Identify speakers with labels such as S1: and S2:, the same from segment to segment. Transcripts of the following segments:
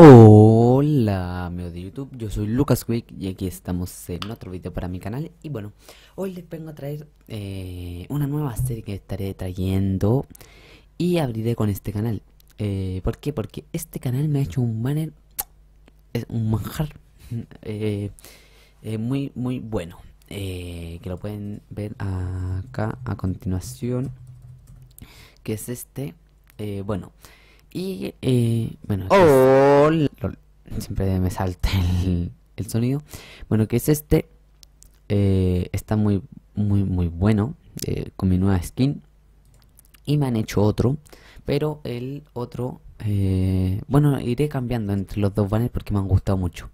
S1: Hola amigos de YouTube, yo soy Lucas Quick y aquí estamos en otro video para mi canal Y bueno, hoy les vengo a traer eh, una nueva serie que estaré trayendo y abriré con este canal eh, ¿Por qué? Porque este canal me ha hecho un banner, es un manjar eh, eh, muy muy bueno Que lo pueden ver acá a continuación que es este Bueno, y eh, bueno, siempre me salta el, el, sonido. Bueno, que es este. Eh, está muy, muy, muy bueno eh, con mi nueva skin. Y me han hecho otro. Pero el otro, bueno, iré cambiando entre los dos banners porque me han gustado mucho.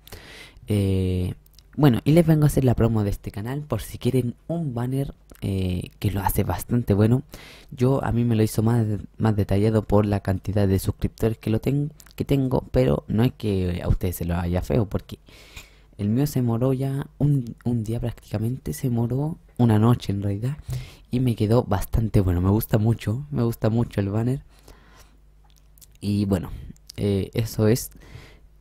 S1: Eh, bueno, y les vengo a hacer la promo de este canal por si quieren un banner eh, que lo hace bastante bueno. Yo a mí me lo hizo más, más detallado por la cantidad de suscriptores que lo que tengo, pero no es que a ustedes se lo haya feo porque el mío se moró ya un, día prácticamente, se moró una noche en realidad y me quedó bastante bueno. Me gusta mucho, me gusta mucho el banner. Y bueno, eh, eso es.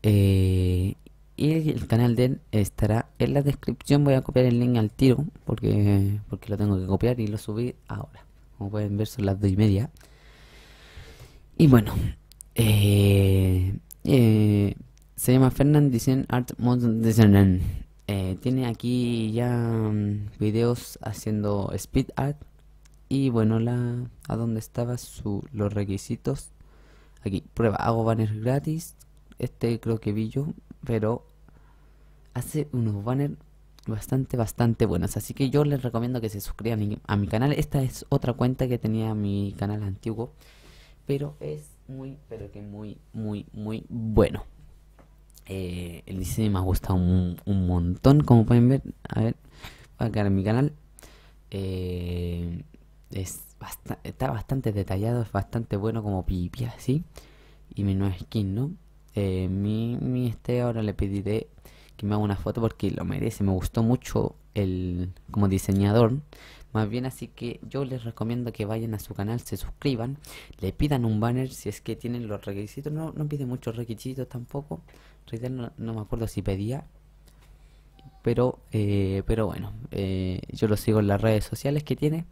S1: Eh, y el canal de él estará en la descripción. Voy a copiar el link al tiro porque, porque lo tengo que copiar y lo subí ahora. Como pueden ver son las dos y media. Y bueno, eh, eh, se llama Fernand Design Art Modern Design. Eh, tiene aquí ya mm, videos haciendo speed art y bueno la a donde estaba su, los requisitos aquí prueba hago banners gratis este creo que vi yo pero hace unos banners bastante, bastante buenas Así que yo les recomiendo que se suscriban a mi, canal. Esta es otra cuenta que tenía mi canal antiguo. Pero es muy, pero que muy, muy, muy bueno. Eh, el diseño me ha gustado un, un, montón, como pueden ver. A ver, en mi canal. Eh, es está bastante detallado, es bastante bueno como pipi así. Y mi nueva skin, ¿no? Eh, mi, mi este ahora le pediré que me haga una foto porque lo merece. Me gustó mucho el como diseñador. Más bien así que yo les recomiendo que vayan a su canal, se suscriban, le pidan un banner si es que tienen los requisitos. No, no piden muchos requisitos tampoco. No, no me acuerdo si pedía. Pero, eh, pero bueno, eh, yo lo sigo en las redes sociales que tiene.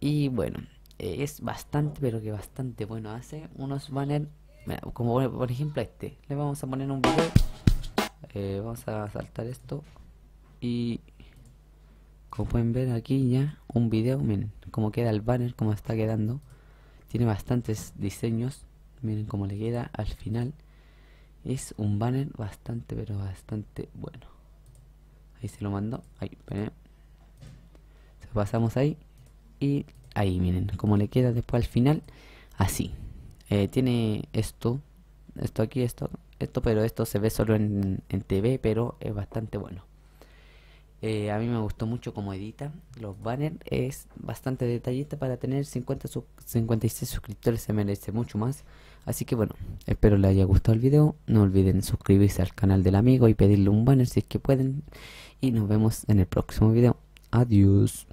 S1: Y bueno, eh, es bastante, pero que bastante bueno. Hace unos banners, como por ejemplo este. Le vamos a poner un video. Eh, vamos a saltar esto y como pueden ver aquí ya un video miren cómo queda el banner cómo está quedando tiene bastantes diseños miren cómo le queda al final es un banner bastante pero bastante bueno ahí se lo mando ahí pasamos ahí y ahí miren cómo le queda después al final así eh, tiene esto esto aquí esto esto, pero esto se ve solo en, TV, pero es bastante bueno. Eh, a mí me gustó mucho cómo edita los banners. Es bastante detallista para tener 50 56 suscriptores. Se merece mucho más. Así que bueno, espero les haya gustado el video. No olviden suscribirse al canal del amigo y pedirle un banner si es que pueden. Y nos vemos en el próximo video. Adiós.